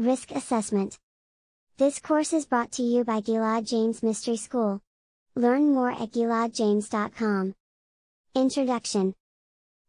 Risk Assessment. This course is brought to you by Gilad James Mystery School. Learn more at giladjames.com. Introduction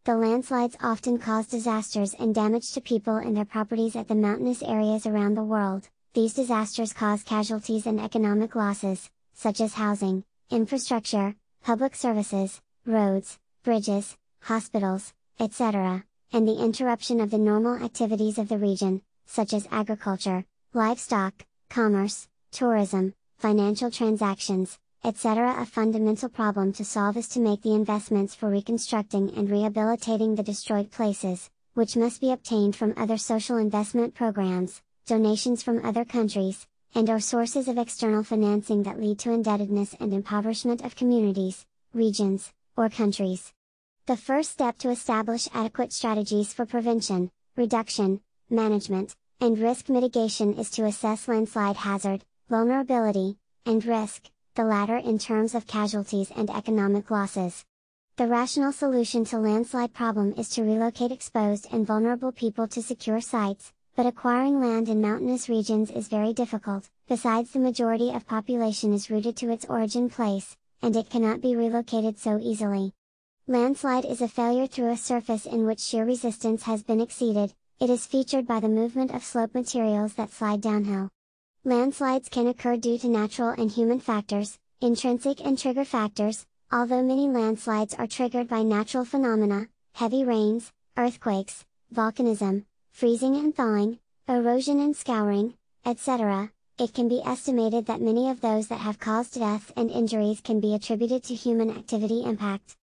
The landslides often cause disasters and damage to people and their properties at the mountainous areas around the world. These disasters cause casualties and economic losses, such as housing, infrastructure, public services, roads, bridges, hospitals, etc., and the interruption of the normal activities of the region, such as agriculture, livestock, commerce, tourism, financial transactions, etc. A fundamental problem to solve is to make the investments for reconstructing and rehabilitating the destroyed places, which must be obtained from other social investment programs, donations from other countries, and or sources of external financing that lead to indebtedness and impoverishment of communities, regions, or countries. The first step to establish adequate strategies for prevention, reduction, management, and risk mitigation is to assess landslide hazard, vulnerability, and risk, the latter in terms of casualties and economic losses. The rational solution to landslide problem is to relocate exposed and vulnerable people to secure sites, but acquiring land in mountainous regions is very difficult, besides the majority of population is rooted to its origin place, and it cannot be relocated so easily. Landslide is a failure through a surface in which shear resistance has been exceeded, it is featured by the movement of slope materials that slide downhill. Landslides can occur due to natural and human factors, intrinsic and trigger factors, although many landslides are triggered by natural phenomena, heavy rains, earthquakes, volcanism, freezing and thawing, erosion and scouring, etc., it can be estimated that many of those that have caused deaths and injuries can be attributed to human activity impact.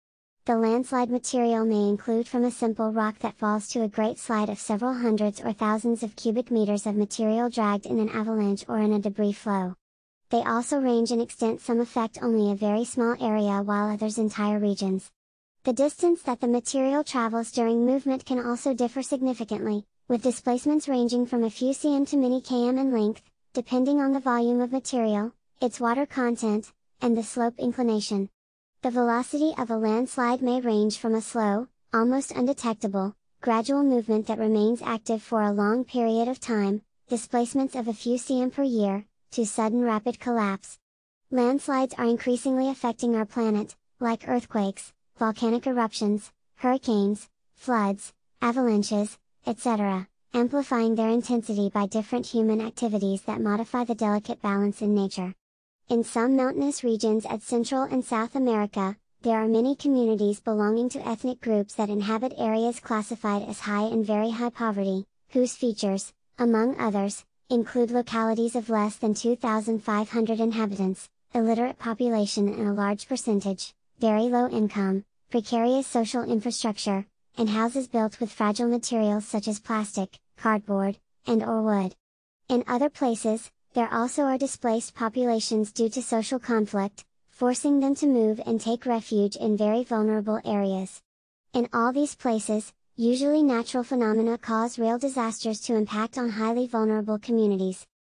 The landslide material may include from a simple rock that falls to a great slide of several hundreds or thousands of cubic meters of material dragged in an avalanche or in a debris flow. They also range in extent some affect only a very small area while others entire regions. The distance that the material travels during movement can also differ significantly, with displacements ranging from a few cm to many km in length, depending on the volume of material, its water content, and the slope inclination. The velocity of a landslide may range from a slow, almost undetectable, gradual movement that remains active for a long period of time, displacements of a few cm per year, to sudden rapid collapse. Landslides are increasingly affecting our planet, like earthquakes, volcanic eruptions, hurricanes, floods, avalanches, etc., amplifying their intensity by different human activities that modify the delicate balance in nature. In some mountainous regions at Central and South America, there are many communities belonging to ethnic groups that inhabit areas classified as high and very high poverty, whose features, among others, include localities of less than 2,500 inhabitants, illiterate population and a large percentage, very low income, precarious social infrastructure, and houses built with fragile materials such as plastic, cardboard, and or wood. In other places, there also are displaced populations due to social conflict, forcing them to move and take refuge in very vulnerable areas. In all these places, usually natural phenomena cause real disasters to impact on highly vulnerable communities,